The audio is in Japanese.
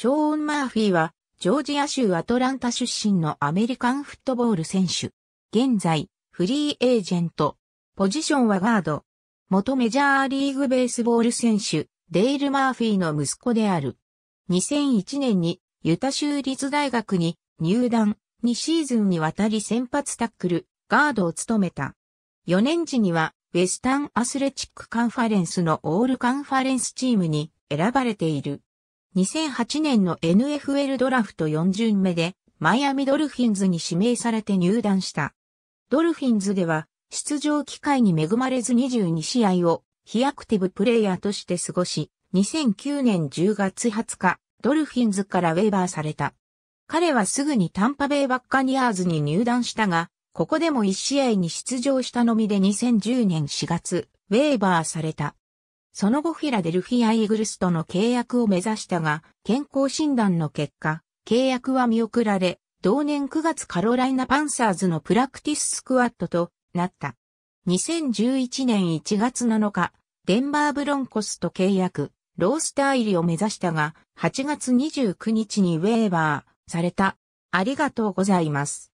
ショーン・マーフィーは、ジョージア州アトランタ出身のアメリカンフットボール選手。現在、フリーエージェント。ポジションはガード。元メジャーリーグベースボール選手、デイル・マーフィーの息子である。2001年に、ユタ州立大学に入団、2シーズンにわたり先発タックル、ガードを務めた。4年時には、ウェスタンアスレチックカンファレンスのオールカンファレンスチームに選ばれている。2008年の NFL ドラフト4巡目で、マイアミドルフィンズに指名されて入団した。ドルフィンズでは、出場機会に恵まれず22試合を、非アクティブプレイヤーとして過ごし、2009年10月20日、ドルフィンズからウェーバーされた。彼はすぐにタンパベイバッカニアーズに入団したが、ここでも1試合に出場したのみで2010年4月、ウェーバーされた。その後フィラデルフィア・イーグルスとの契約を目指したが、健康診断の結果、契約は見送られ、同年9月カロライナ・パンサーズのプラクティススクワットとなった。2011年1月7日、デンバーブロンコスと契約、ロースター入りを目指したが、8月29日にウェーバーされた。ありがとうございます。